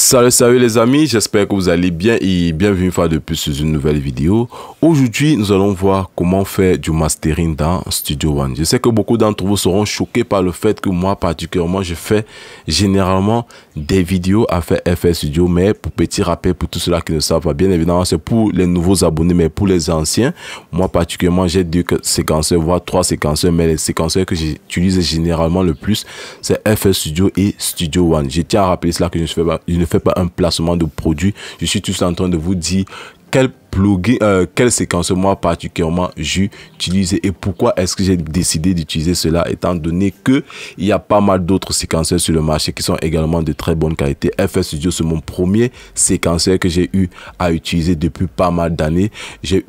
Salut, salut les amis, j'espère que vous allez bien et bienvenue une fois de plus sur une nouvelle vidéo. Aujourd'hui, nous allons voir comment faire du mastering dans Studio One. Je sais que beaucoup d'entre vous seront choqués par le fait que moi particulièrement, je fais généralement des vidéos à faire FL Studio, mais pour petit rappel, pour tous ceux-là qui ne savent pas, bien évidemment, c'est pour les nouveaux abonnés, mais pour les anciens, moi particulièrement, j'ai deux séquenceurs, voire trois séquenceurs, mais les séquenceurs que j'utilise généralement le plus, c'est FS Studio et Studio One. Je tiens à rappeler cela que je ne fais pas fais pas un placement de produit. Je suis tout en train de vous dire quel plugin, quel euh, quelle séquence moi particulièrement j'utilise et pourquoi est-ce que j'ai décidé d'utiliser cela étant donné que il y a pas mal d'autres séquenceurs sur le marché qui sont également de très bonne qualité. FS Studio c'est mon premier séquenceur que j'ai eu à utiliser depuis pas mal d'années. J'ai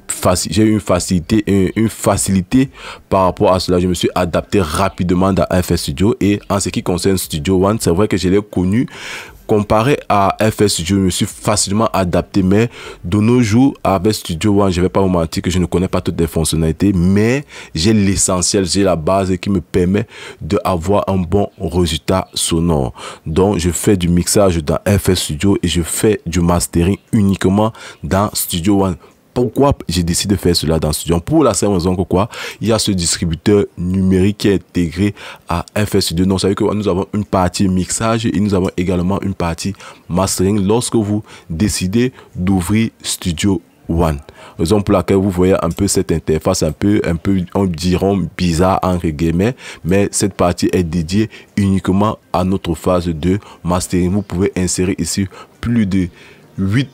j'ai eu une facilité une, une facilité par rapport à cela. Je me suis adapté rapidement dans FS Studio et en ce qui concerne Studio One, c'est vrai que je l'ai connu comparé à FS Studio, je me suis facilement adapté. Mais de nos jours, avec Studio One, je vais pas vous mentir que je ne connais pas toutes les fonctionnalités, mais j'ai l'essentiel, j'ai la base qui me permet d'avoir un bon résultat sonore. Donc, je fais du mixage dans FS Studio et je fais du mastering uniquement dans Studio One pourquoi j'ai décidé de faire cela dans Studio Pour la simple raison que quoi Il y a ce distributeur numérique qui est intégré à FS 2 Donc, ça savez que nous avons une partie mixage et nous avons également une partie mastering lorsque vous décidez d'ouvrir Studio One. Raison pour laquelle vous voyez un peu cette interface un peu, un peu, on dirait bizarre en guillemets, mais cette partie est dédiée uniquement à notre phase de mastering. Vous pouvez insérer ici plus de 8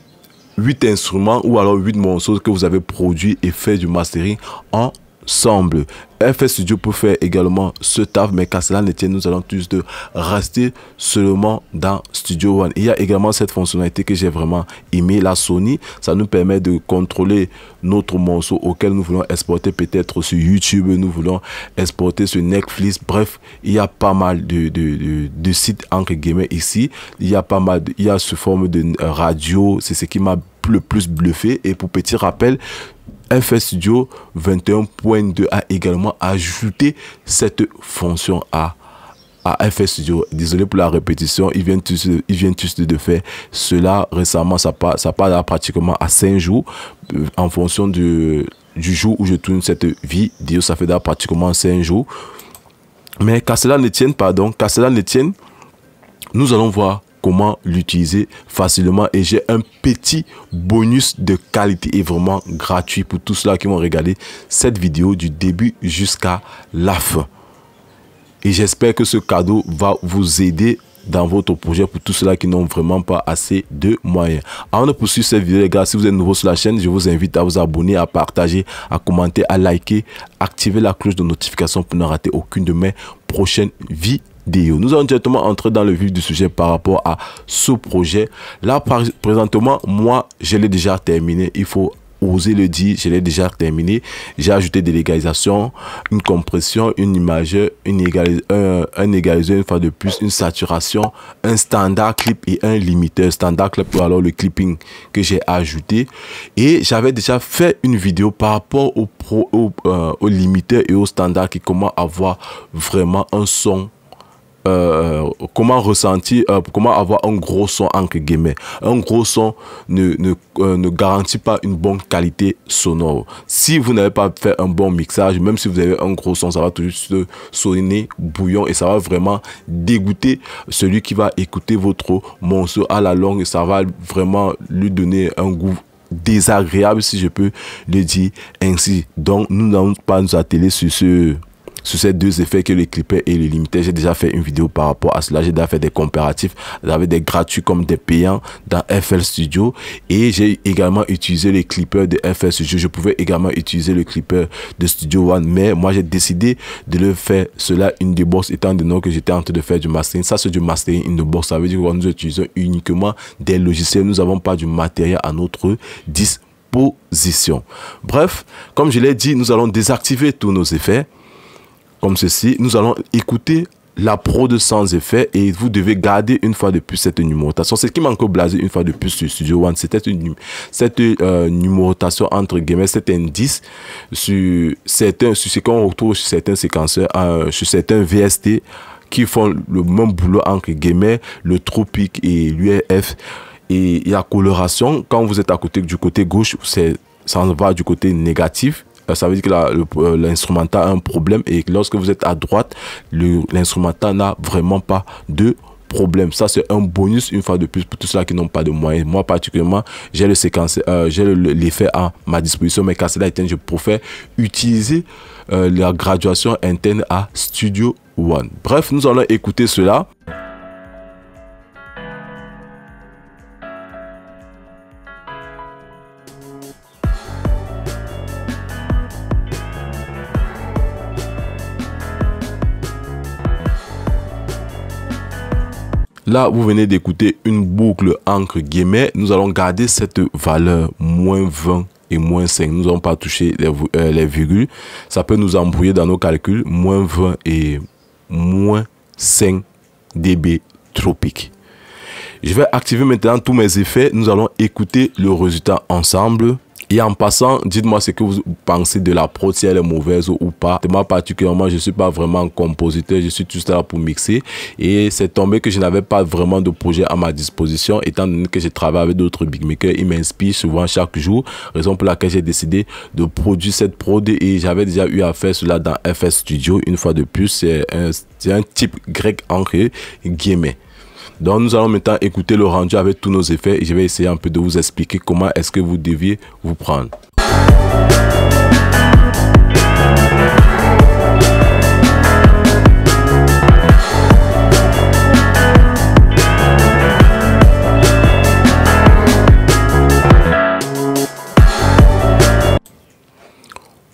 8 instruments ou alors 8 morceaux que vous avez produit et fait du mastering en semble. FS Studio peut faire également ce taf, mais qu'à cela ne tienne, nous allons tous de rester seulement dans Studio One. Il y a également cette fonctionnalité que j'ai vraiment aimé, la Sony. Ça nous permet de contrôler notre morceau auquel nous voulons exporter peut-être sur YouTube, nous voulons exporter sur Netflix. Bref, il y a pas mal de, de, sites entre guillemets ici. Il y a pas mal, il y a sous forme de euh, radio. C'est ce qui m'a le plus bluffé. Et pour petit rappel, FS Studio 21.2 a également ajouté cette fonction à à FS Studio. Désolé pour la répétition, Il vient tous, de faire cela récemment. Ça part, ça pratiquement à 5 jours euh, en fonction du, du jour où je tourne cette vidéo. Ça fait pratiquement 5 jours. Mais qu'à cela ne tienne, pardon, qu'à cela ne tienne, nous allons voir comment l'utiliser facilement. Et j'ai un petit bonus de qualité et vraiment gratuit pour tous ceux qui m'ont regardé cette vidéo du début jusqu'à la fin. Et j'espère que ce cadeau va vous aider dans votre projet pour tous ceux qui n'ont vraiment pas assez de moyens. Avant de poursuivre cette vidéo, les gars, si vous êtes nouveau sur la chaîne, je vous invite à vous abonner, à partager, à commenter, à liker, activer la cloche de notification pour ne rater aucune de mes prochaines vidéos. Nous allons directement entrer dans le vif du sujet par rapport à ce projet. Là, présentement, moi, je l'ai déjà terminé. Il faut oser le dire, je l'ai déjà terminé. J'ai ajouté des légalisations, une compression, une image, une un, égaliseur, une fois de plus, une saturation, un standard clip et un limiteur. Standard clip ou alors le clipping que j'ai ajouté. Et j'avais déjà fait une vidéo par rapport au, pro, au euh, limiteur et au standard qui comment avoir vraiment un son euh, euh, comment ressentir, euh, comment avoir un gros son entre guillemets. Un gros son ne, ne, ne garantit pas une bonne qualité sonore. Si vous n'avez pas fait un bon mixage, même si vous avez un gros son, ça va tout juste sonner bouillon et ça va vraiment dégoûter celui qui va écouter votre monceau à la longue. Et ça va vraiment lui donner un goût désagréable si je peux le dire ainsi. Donc nous n'allons pas nous atteler sur ce sur ces deux effets que le clipper et le limiter, j'ai déjà fait une vidéo par rapport à cela. J'ai déjà fait des comparatifs avec des gratuits comme des payants dans FL Studio. Et j'ai également utilisé les clippers de FL Studio. Je pouvais également utiliser le clipper de Studio One. Mais moi, j'ai décidé de le faire cela une the box étant donné que j'étais en train de faire du mastering. Ça, c'est du mastering in the box. Ça veut dire que nous utilisons uniquement des logiciels. Nous n'avons pas du matériel à notre disposition. Bref, comme je l'ai dit, nous allons désactiver tous nos effets ceci. Nous allons écouter la pro de sans effet et vous devez garder une fois de plus cette numérotation. C'est ce qui manque au blasé une fois de plus sur Studio One. C'était une, cette euh, numérotation entre guillemets, cet indice sur certains, sur ce qu'on retrouve sur certains séquenceurs, euh, sur certains VST qui font le même boulot entre guillemets, le Tropic et l'UF Et la coloration, quand vous êtes à côté du côté gauche, c'est ça va du côté négatif euh, ça veut dire que euh, l'instrumental a un problème et lorsque vous êtes à droite, l'instrumental n'a vraiment pas de problème. Ça, c'est un bonus une fois de plus pour tous ceux qui n'ont pas de moyens. Moi, particulièrement, j'ai le séquence, euh, j'ai l'effet à ma disposition, mais quand cela interne, je préfère utiliser la graduation interne à Studio One. Bref, nous allons écouter cela. Là, vous venez d'écouter une boucle encre guillemets. Nous allons garder cette valeur moins 20 et moins 5. Nous n'avons pas touché euh, les, virgules. Ça peut nous embrouiller dans nos calculs. Moins 20 et moins 5 dB tropique. Je vais activer maintenant tous mes effets. Nous allons écouter le résultat ensemble. Et en passant, dites-moi ce que vous pensez de la prod, si elle est mauvaise ou pas. moi particulièrement, je ne suis pas vraiment compositeur, je suis tout là pour mixer. Et c'est tombé que je n'avais pas vraiment de projet à ma disposition, étant donné que je travaille avec d'autres beatmakers, ils m'inspirent souvent chaque jour, raison pour laquelle j'ai décidé de produire cette prod et j'avais déjà eu à faire cela dans FS Studio. Une fois de plus, c'est un, un type grec ancré, guillemets. Donc nous allons maintenant écouter le rendu avec tous nos effets et je vais essayer un peu de vous expliquer comment est-ce que vous deviez vous prendre.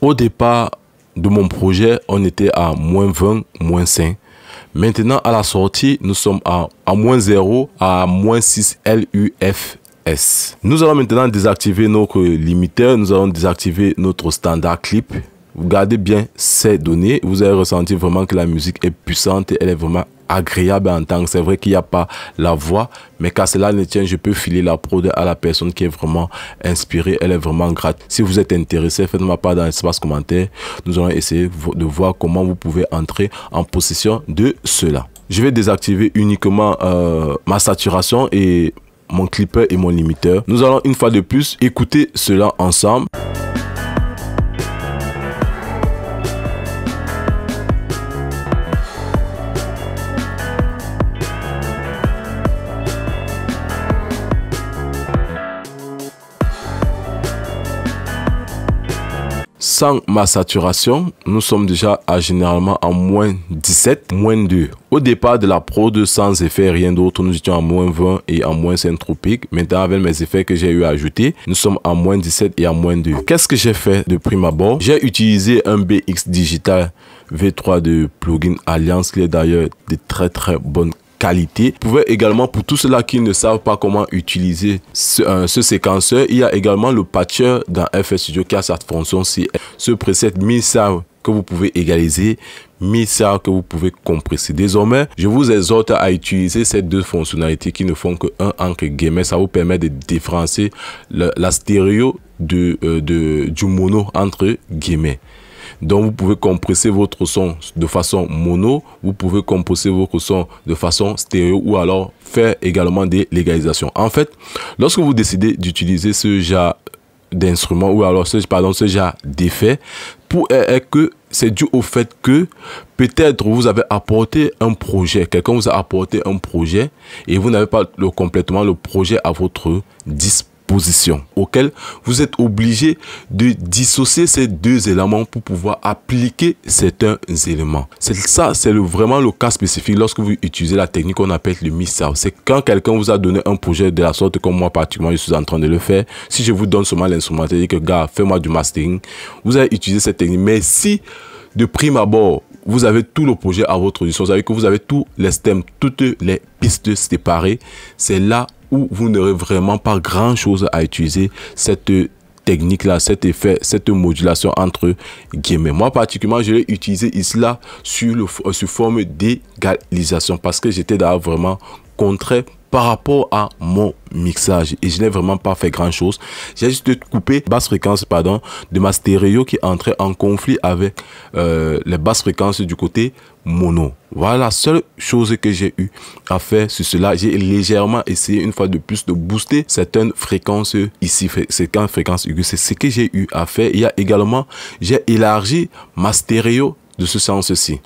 Au départ de mon projet, on était à moins 20, moins 5. Maintenant, à la sortie, nous sommes à, moins 0, à moins 6 LUFS. Nous allons maintenant désactiver notre limiteur, nous allons désactiver notre standard clip. Vous gardez bien ces données, vous allez ressentir vraiment que la musique est puissante et elle est vraiment agréable tant que C'est vrai qu'il n'y a pas la voix, mais quand cela ne tient, je peux filer la prod à la personne qui est vraiment inspirée, elle est vraiment gratte Si vous êtes intéressé, faites-moi part dans l'espace commentaire. Nous allons essayer de voir comment vous pouvez entrer en possession de cela. Je vais désactiver uniquement euh, ma saturation et mon clipper et mon limiteur. Nous allons une fois de plus écouter cela ensemble. sans ma saturation, nous sommes déjà à généralement à moins 17, moins 2. Au départ de la Pro de sans effet, rien d'autre, nous étions à moins 20 et à moins 5 tropiques. Maintenant, avec mes effets que j'ai eu à ajouter, nous sommes à moins 17 et à moins 2. Qu'est-ce que j'ai fait de prime abord J'ai utilisé un BX Digital V3 de plugin Alliance qui est d'ailleurs de très très bonne qualité. Vous pouvez également, pour tous ceux-là qui ne savent pas comment utiliser ce, euh, séquenceur, il y a également le patcher dans FS Studio qui a cette fonction ci Ce preset MISA que vous pouvez égaliser, MISA que vous pouvez compresser. Désormais, je vous exhorte à utiliser ces deux fonctionnalités qui ne font que un entre guillemets Ça vous permet de différencier la stéréo euh, de, du mono entre guillemets. Donc vous pouvez compresser votre son de façon mono, vous pouvez composer votre son de façon stéréo ou alors faire également des légalisations. En fait, lorsque vous décidez d'utiliser ce genre d'instrument ou alors ce, pardon, ce genre d'effet, pour euh, est que c'est dû au fait que peut-être vous avez apporté un projet, quelqu'un vous a apporté un projet et vous n'avez pas le, complètement le projet à votre disposition position auquel vous êtes obligé de dissocier ces deux éléments pour pouvoir appliquer certains éléments. C'est ça, c'est vraiment le cas spécifique lorsque vous utilisez la technique qu'on appelle le miss C'est quand quelqu'un vous a donné un projet de la sorte comme moi particulièrement je suis en train de le faire. Si je vous donne seulement l'instrument, cest que gars, fais-moi du mastering, vous allez utiliser cette technique. Mais si de prime abord, vous avez tout le projet à votre disposition, vous que vous avez tous les stems, toutes les pistes séparées, c'est là où vous n'aurez vraiment pas grand-chose à utiliser cette technique-là, cet effet, cette modulation entre guillemets. Moi, particulièrement, je l'ai utilisé ici là sur, le, euh, sous forme d'égalisation parce que j'étais vraiment contraint par rapport à mon mixage et je n'ai vraiment pas fait grand chose j'ai juste coupé basse fréquence pardon de ma stéréo qui entrait en conflit avec euh, les basses fréquences du côté mono voilà la seule chose que j'ai eu à faire sur cela j'ai légèrement essayé une fois de plus de booster certaines fréquences ici certaines fréquences fréquence c'est ce que j'ai eu à faire il y a également j'ai élargi ma stéréo de ce sens-ci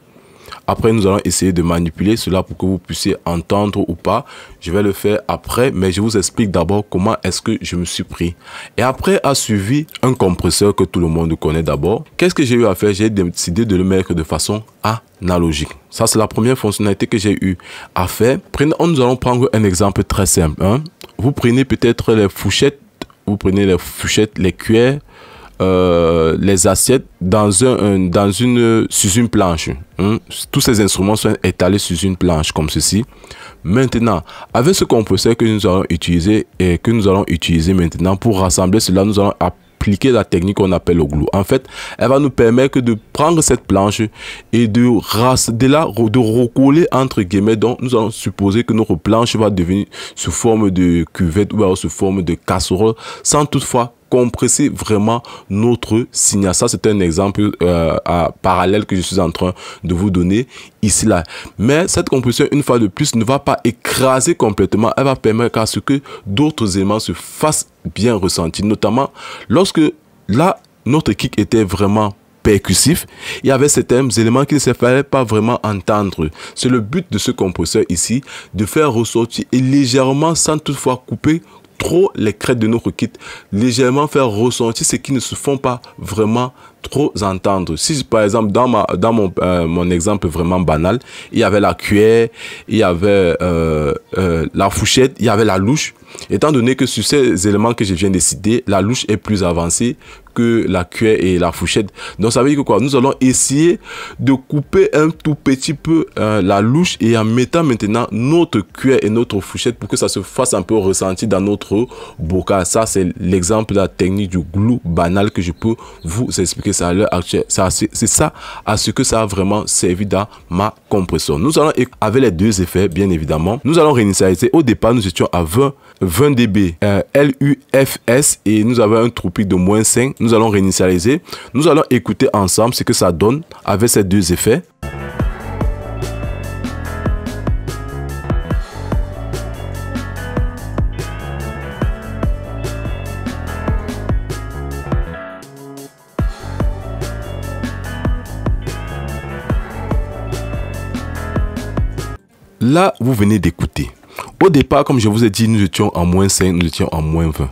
après, nous allons essayer de manipuler cela pour que vous puissiez entendre ou pas. Je vais le faire après, mais je vous explique d'abord comment est-ce que je me suis pris. Et après a suivi un compresseur que tout le monde connaît d'abord. Qu'est-ce que j'ai eu à faire J'ai décidé de le mettre de façon analogique. Ça, c'est la première fonctionnalité que j'ai eu à faire. nous allons prendre un exemple très simple. Hein. Vous prenez peut-être les fourchettes, vous prenez les fourchettes, les cuillères, euh, les assiettes dans, un, dans une, sur une planche. Hein. Tous ces instruments sont étalés sur une planche comme ceci. Maintenant, avec ce compresseur que nous allons utiliser et que nous allons utiliser maintenant pour rassembler cela, nous allons appliquer la technique qu'on appelle le glue. En fait, elle va nous permettre de prendre cette planche et de, de, la, de recoller entre guillemets. Donc, nous allons supposer que notre planche va devenir sous forme de cuvette ou sous forme de casserole sans toutefois compresser vraiment notre signal. Ça, c'est un exemple euh, à parallèle que je suis en train de vous donner ici là. Mais cette compression, une fois de plus, ne va pas écraser complètement. Elle va permettre à ce que d'autres éléments se fassent bien ressentir. Notamment lorsque là, notre kick était vraiment percussif, il y avait certains éléments qu'il ne se fallait pas vraiment entendre. C'est le but de ce compresseur ici, de faire ressortir et légèrement, sans toutefois couper trop les crêtes de nos requêtes, légèrement faire ressentir ce qui ne se font pas vraiment trop entendre. Si par exemple dans ma dans mon euh, mon exemple vraiment banal, il y avait la cuillère, il y avait euh, euh, la fourchette, il y avait la louche. Étant donné que sur ces éléments que je viens de citer, la louche est plus avancée que la cuillère et la fourchette. Donc ça veut dire que quoi Nous allons essayer de couper un tout petit peu la louche et en mettant maintenant notre cuillère et notre fourchette pour que ça se fasse un peu ressenti dans notre boca Ça c'est l'exemple, de la technique du glue banal que je peux vous expliquer ça l'heure actuelle. C'est ça à ce que ça a vraiment servi dans ma compression. Nous allons, avec les deux effets, bien évidemment, nous allons réinitialiser. Au départ, nous étions à 20, 20 dB euh, LUFS et nous avons un tropique de moins 5. Nous allons réinitialiser. Nous allons écouter ensemble ce que ça donne avec ces deux effets. Là, vous venez d'écouter. Au départ, comme je vous ai dit, nous étions en moins 5, nous étions en moins 20.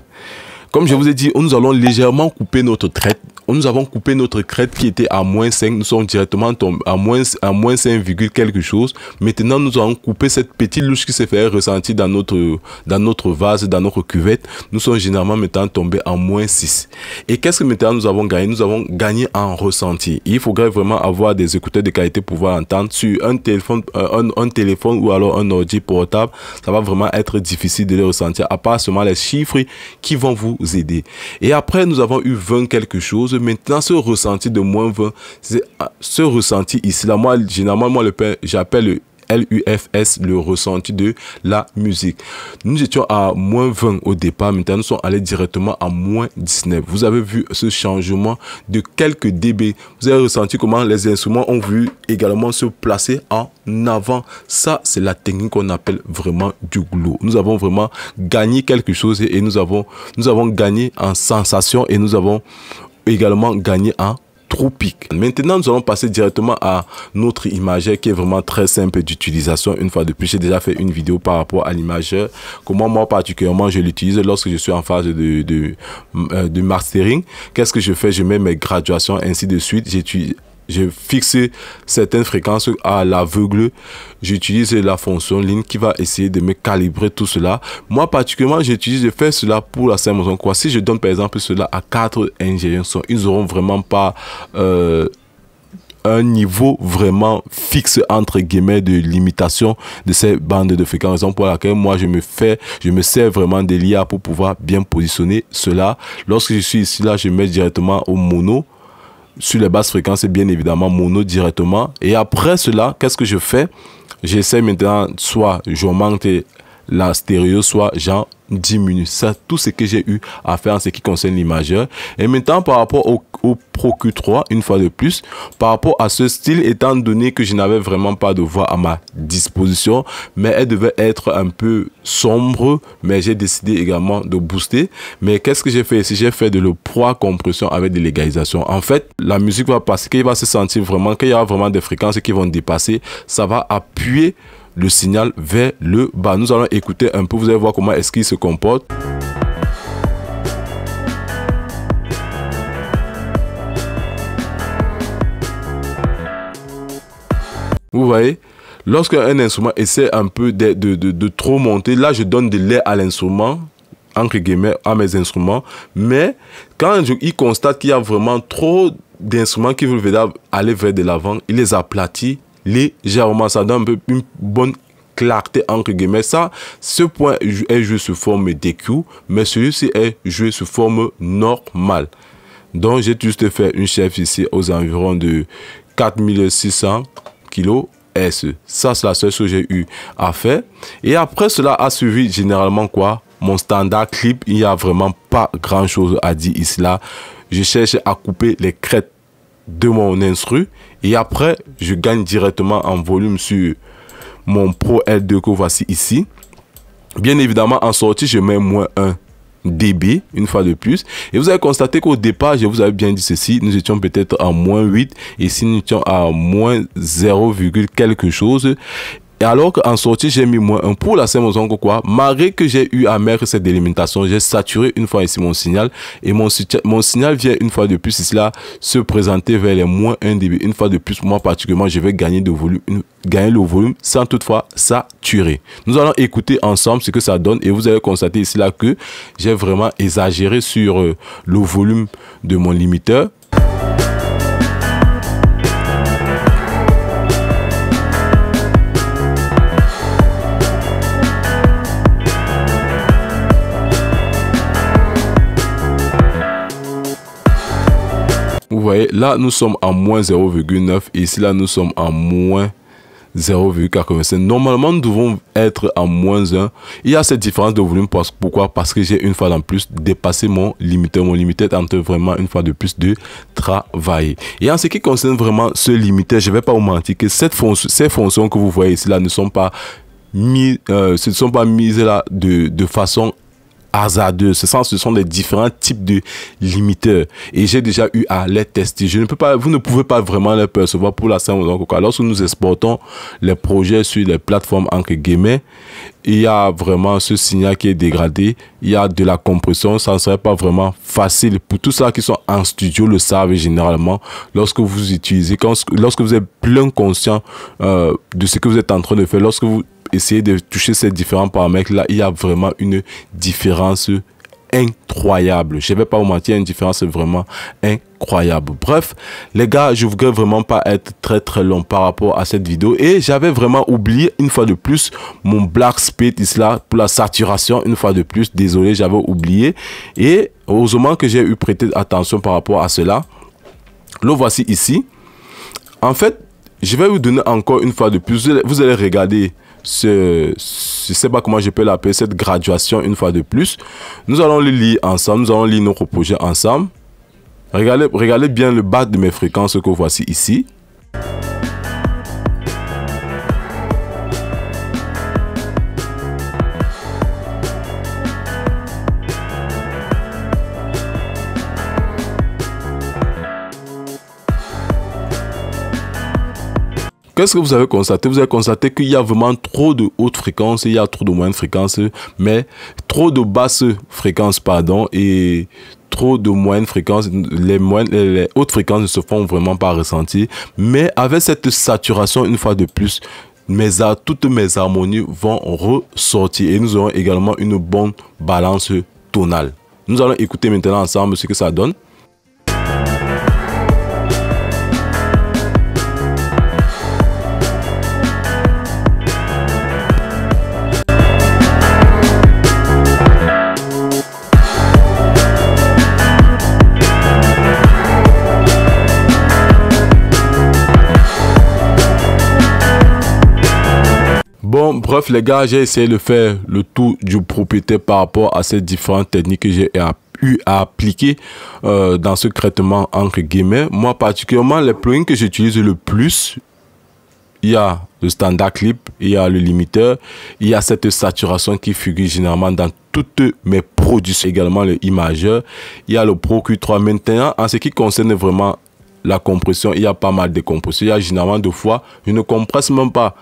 Comme je vous ai dit, nous allons légèrement couper notre traite. Nous avons coupé notre crête qui était à moins 5. Nous sommes directement tombés à moins, à moins 5, quelque chose. Maintenant, nous avons coupé cette petite louche qui s'est fait ressentir dans notre, dans notre vase, dans notre cuvette. Nous sommes généralement maintenant tombés à moins 6. Et qu'est-ce que maintenant nous avons gagné Nous avons gagné en ressenti. Il faudrait vraiment avoir des écouteurs de qualité pour pouvoir entendre sur un téléphone, euh, un, un téléphone ou alors un ordi portable. Ça va vraiment être difficile de les ressentir, à part seulement les chiffres qui vont vous aider. Et après, nous avons eu 20 quelque chose. Maintenant, ce ressenti de moins 20, c'est ah, ce ressenti ici. la moi, généralement, moi, j'appelle LUFS, le ressenti de la musique. Nous étions à moins 20 au départ, maintenant nous sommes allés directement à moins 19. Vous avez vu ce changement de quelques dB. Vous avez ressenti comment les instruments ont vu également se placer en avant. Ça, c'est la technique qu'on appelle vraiment du glow. Nous avons vraiment gagné quelque chose et nous avons, nous avons gagné en sensation et nous avons également gagné en tropique. Maintenant, nous allons passer directement à notre imageur qui est vraiment très simple d'utilisation. Une fois de plus, j'ai déjà fait une vidéo par rapport à l'imageur. Comment moi particulièrement je l'utilise lorsque je suis en phase de, de, euh, de mastering. Qu'est-ce que je fais Je mets mes graduations ainsi de suite. J'utilise j'ai fixé certaines fréquences à l'aveugle. J'utilise la fonction ligne qui va essayer de me calibrer tout cela. Moi, particulièrement, j'utilise, de faire cela pour la simple raison quoi. Si je donne par exemple cela à 4 ingénieurs, ils n'auront vraiment pas euh, un niveau vraiment fixe entre guillemets de limitation de ces bandes de fréquences. pour laquelle moi je me fais, je me sers vraiment de l'IA pour pouvoir bien positionner cela. Lorsque je suis ici là, je mets directement au mono sur les basses fréquences, bien évidemment mono directement. Et après cela, qu'est-ce que je fais J'essaie maintenant, soit je j'augmente la stéréo soit genre diminue. Ça, tout ce que j'ai eu à faire en ce qui concerne l'imageur. Et maintenant, par rapport au, au Pro Q3, une fois de plus, par rapport à ce style, étant donné que je n'avais vraiment pas de voix à ma disposition, mais elle devait être un peu sombre, mais j'ai décidé également de booster. Mais qu'est-ce que j'ai fait ici J'ai fait de la pro compression avec de l'égalisation. En fait, la musique va passer, qu'il va se sentir vraiment, qu'il y a vraiment des fréquences qui vont dépasser. Ça va appuyer le signal vers le bas. Nous allons écouter un peu, vous allez voir comment est-ce qu'il se comporte. Vous voyez Lorsque un instrument essaie un peu de, de, de, trop monter, là je donne de l'air à l'instrument, entre guillemets, à mes instruments. Mais quand je, il constate qu'il y a vraiment trop d'instruments qui veulent aller vers de l'avant, il les aplatit légèrement, ça donne un peu une bonne clarté entre guillemets. Ça, ce point est joué sous forme décu mais celui-ci est joué sous forme normale. Donc j'ai juste fait une chef ici aux environs de 4600 kg S. Ça, c'est la seule chose que j'ai eu à faire. Et après cela a suivi généralement quoi Mon standard clip, il n'y a vraiment pas grand chose à dire ici là. Je cherche à couper les crêtes de mon instru et après je gagne directement en volume sur mon Pro L2 que voici ici. Bien évidemment en sortie je mets moins 1 dB une fois de plus et vous avez constaté qu'au départ je vous avais bien dit ceci nous étions peut-être à moins 8 et si nous étions à moins 0, quelque chose et alors qu'en sortie, j'ai mis moins un pour la saint quoi. Malgré que j'ai eu à mettre cette délimitation, j'ai saturé une fois ici mon signal. Et mon, mon signal vient une fois de plus ici là se présenter vers les moins 1 dB. Une fois de plus, moi particulièrement, je vais gagner, de volume, gagner le volume sans toutefois saturer. Nous allons écouter ensemble ce que ça donne. Et vous allez constater ici là que j'ai vraiment exagéré sur euh, le volume de mon limiteur. là, nous sommes à moins 0,9. Ici, là, nous sommes à moins 0,85. Normalement, nous devons être à moins 1. Il y a cette différence de volume. Parce, pourquoi Parce que j'ai une fois en plus dépassé mon limiteur. Mon limiteur entre vraiment une fois de plus de travail. Et en ce qui concerne vraiment ce limiteur, je ne vais pas vous mentir que cette fonction, ces fonctions que vous voyez ici là ne sont pas mis, euh, ce ne sont pas mises là de, de façon hasardeux. Ce sont, ce sont des différents types de limiteurs. Et j'ai déjà eu à les tester. Je ne peux pas, vous ne pouvez pas vraiment les percevoir pour la simple donc lorsque nous exportons les projets sur les plateformes entre guillemets, il y a vraiment ce signal qui est dégradé. Il y a de la compression. Ça ne serait pas vraiment facile pour tous ceux qui sont en studio le savent généralement. Lorsque vous utilisez, quand, lorsque vous êtes plein conscient euh, de ce que vous êtes en train de faire, lorsque vous essayer de toucher ces différents paramètres-là, il y a vraiment une différence incroyable. Je ne vais pas vous mentir, une différence vraiment incroyable. Bref, les gars, je voudrais vraiment pas être très très long par rapport à cette vidéo. Et j'avais vraiment oublié, une fois de plus, mon Black Spit là pour la saturation, une fois de plus. Désolé, j'avais oublié. Et heureusement que j'ai eu prêté attention par rapport à cela. Le voici ici. En fait, je vais vous donner encore une fois de plus. Vous allez regarder ce, ne sais pas comment je peux l'appeler, cette graduation une fois de plus. Nous allons le lire ensemble, nous allons lire nos projets ensemble. Regardez, regardez bien le bas de mes fréquences que voici ici. Qu'est-ce que vous avez constaté Vous avez constaté qu'il y a vraiment trop de hautes fréquences, il y a trop de moyennes fréquences, mais trop de basses fréquences, pardon, et trop de moyennes fréquences, les, les hautes fréquences ne se font vraiment pas ressentir. Mais avec cette saturation, une fois de plus, mes, toutes mes harmonies vont ressortir et nous aurons également une bonne balance tonale. Nous allons écouter maintenant ensemble ce que ça donne. bref, les gars, j'ai essayé de faire le tout du propriétaire par rapport à ces différentes techniques que j'ai eu à appliquer euh, dans ce traitement entre guillemets. Moi, particulièrement, les plugins que j'utilise le plus, il y a le standard clip, il y a le limiteur, il y a cette saturation qui figure généralement dans toutes mes produits, également le imageur, il y a le Pro Q3. Maintenant, en ce qui concerne vraiment la compression, il y a pas mal de compression. Il y a généralement deux fois, je ne compresse même pas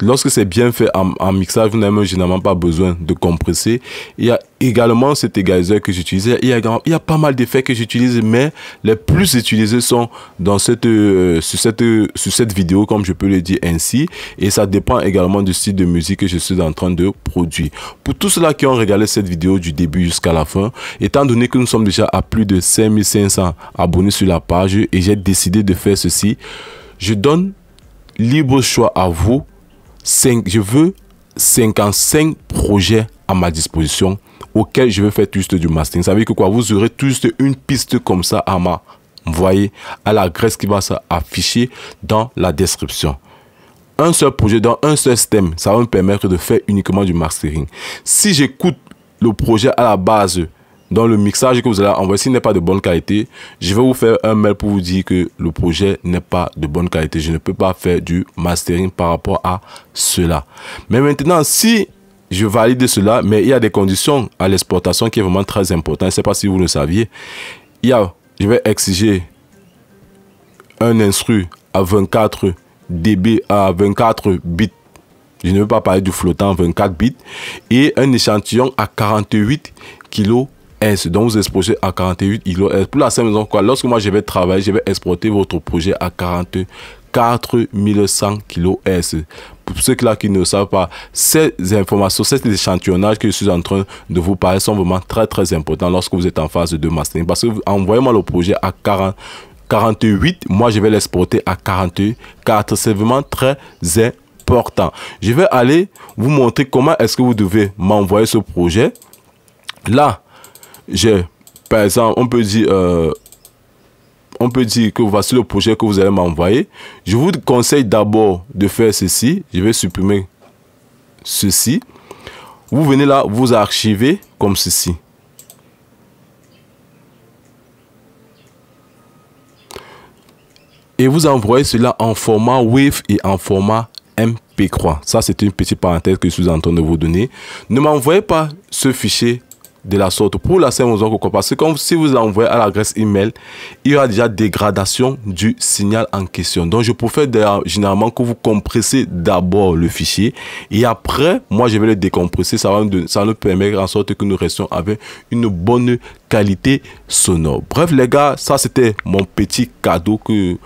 lorsque c'est bien fait en, mixage, vous n'avez généralement pas besoin de compresser. Il y a également cet égaliseur que j'utilisais. Il, y a, pas mal d'effets que j'utilise, mais les plus utilisés sont dans cette, euh, sur cette, sur cette vidéo, comme je peux le dire ainsi. Et ça dépend également du style de musique que je suis en train de produire. Pour tous ceux-là qui ont regardé cette vidéo du début jusqu'à la fin, étant donné que nous sommes déjà à plus de 5500 abonnés sur la page et j'ai décidé de faire ceci, je donne libre choix à vous je veux 55 projets à ma disposition auxquels je veux faire juste du mastering. Ça que quoi, vous aurez tous une piste comme ça à ma voyez à la graisse qui va s'afficher dans la description. Un seul projet dans un seul système, ça va me permettre de faire uniquement du mastering. Si j'écoute le projet à la base dans le mixage que vous allez envoyer, s'il n'est pas de bonne qualité, je vais vous faire un mail pour vous dire que le projet n'est pas de bonne qualité. Je ne peux pas faire du mastering par rapport à cela. Mais maintenant, si je valide cela, mais il y a des conditions à l'exportation qui est vraiment très important. Je ne sais pas si vous le saviez. Il y a, je vais exiger un instru à 24 dB, à 24 bits. Je ne veux pas parler du flottant 24 bits et un échantillon à 48 kg donc vous exportez à 48 ILO Pour la simple quoi, lorsque moi je vais travailler, je vais exporter votre projet à 44 100 kg S. Pour ceux là qui ne savent pas, ces informations, ces échantillonnages que je suis en train de vous parler sont vraiment très très importants lorsque vous êtes en phase de mastering. Parce que vous envoyez-moi le projet à 40, 48, moi je vais l'exporter à 44. C'est vraiment très important. Je vais aller vous montrer comment est-ce que vous devez m'envoyer ce projet. Là, j'ai, par exemple, on peut dire, euh, on peut dire que voici le projet que vous allez m'envoyer. Je vous conseille d'abord de faire ceci. Je vais supprimer ceci. Vous venez là, vous archivez comme ceci. Et vous envoyez cela en format WAV et en format MP3. Ça, c'est une petite parenthèse que je suis en train de vous donner. Ne m'envoyez pas ce fichier de la sorte pour la saison raison que parce que comme si vous envoyez à l'adresse email, il y aura déjà dégradation du signal en question. Donc je préfère généralement que vous compressez d'abord le fichier et après, moi je vais le décompresser. Ça va nous, ça nous permettre en sorte que nous restions avec une bonne qualité sonore. Bref les gars, ça c'était mon petit cadeau que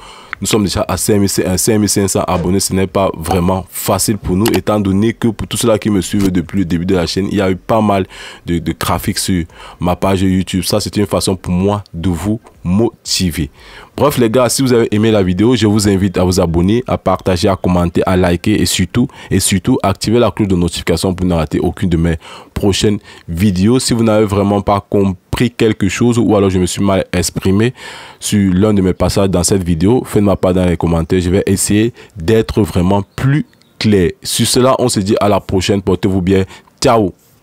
nous sommes déjà à 5500 euh, abonnés. Ce n'est pas vraiment facile pour nous, étant donné que pour tous ceux qui me suivent depuis le début de la chaîne, il y a eu pas mal de, de graphiques sur ma page YouTube. Ça, c'est une façon pour moi de vous motiver. Bref, les gars, si vous avez aimé la vidéo, je vous invite à vous abonner, à partager, à commenter, à liker et surtout, et surtout, activer la cloche de notification pour ne rater aucune de mes prochaines vidéos. Si vous n'avez vraiment pas compris quelque chose ou alors je me suis mal exprimé sur l'un de mes passages dans cette vidéo, faites ma part dans les commentaires. Je vais essayer d'être vraiment plus clair. Sur cela, on se dit à la prochaine. Portez-vous bien. Ciao